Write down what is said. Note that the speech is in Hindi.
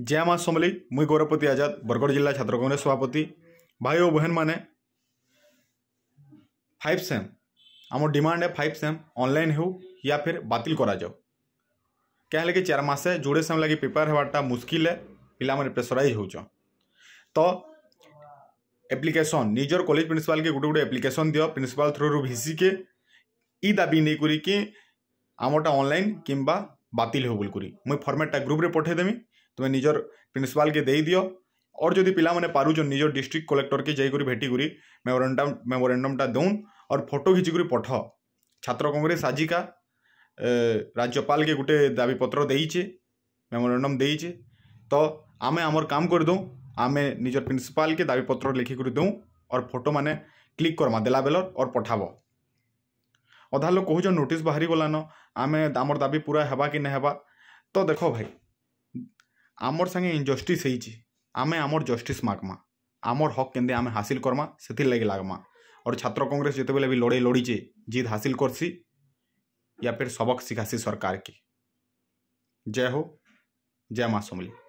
जय माँ सोमली मुई गौरवपति आजाद बरगढ़ जिला छात्र कांग्रेस सभापति भाई और बहन मैंने फाइव सेम आम डिमांड है फाइव सेम ऑनलाइन हो या फिर बातिल करा जाओ क्या है तो कि चार मसे जोड़े सेम लगे प्रिपेयर होवाटा मुस्किल है पे प्रेसराइज हो तो एप्लिकेसन निजर कलेज प्रिन्सिपाल के गोटे गोटे एप्लिकेसन दियो प्रिन्सिपाल थ्रु भिसी के ই দাবি নেই করি কি আমটা অনলাইন কিংবা বাতিল হো বল করি মুই ফর্মেটটা গ্রুপরে ତୁମେ के दे ଦେଇଦିଅ और जदि पाने पार निज डिस्ट्रिक्ट कलेक्टर के जाकर भेटिकी मेमोरेंडम मेमोरेंडमटा दौन और फोटो खिचिक पठ छात्र कंग्रेस आजिका राज्यपाल के गोटे दाबीपत्र मेमोरेंडम दे तो आम आम काम कर आम निज प्रिंसिपाल के दाबीपत्र लिखिक दूँ और फोटो मैंने क्लिक करमा देला बेलर और पठाब अधा लोग कहूँ नोटिस बाहरी गलान आम आमर दाबी पूरा हवा कि ना तो देख भाई ଆମର୍ ସାଙ୍ଗେ ଇନଜଷ୍ଟିସ୍ ହେଇଛି ଆମେ ଆମର୍ ଜଷ୍ଟିସ୍ ମାଗ୍ମା ଆମର୍ ହକ୍ କେନ୍ତି ଆମେ ହାସିଲ୍ କର୍ମା ସେଥିର୍ ଲାଗି ଲାଗ୍ମା ଅର୍ ଛାତ୍ର କଂଗ୍ରେସ ଯେତେବେଲେ ବି ଲଢ଼େଇ ଲଢ଼ିଛେ ଜିତ୍ ହାସିଲ୍ କର୍ସି ୟା ଫିର୍ ସବକ୍ ଶିଖାସି ସରକାର୍କେ ଜୟ ହୋ ଜୟ ମା' ସମଲେଇ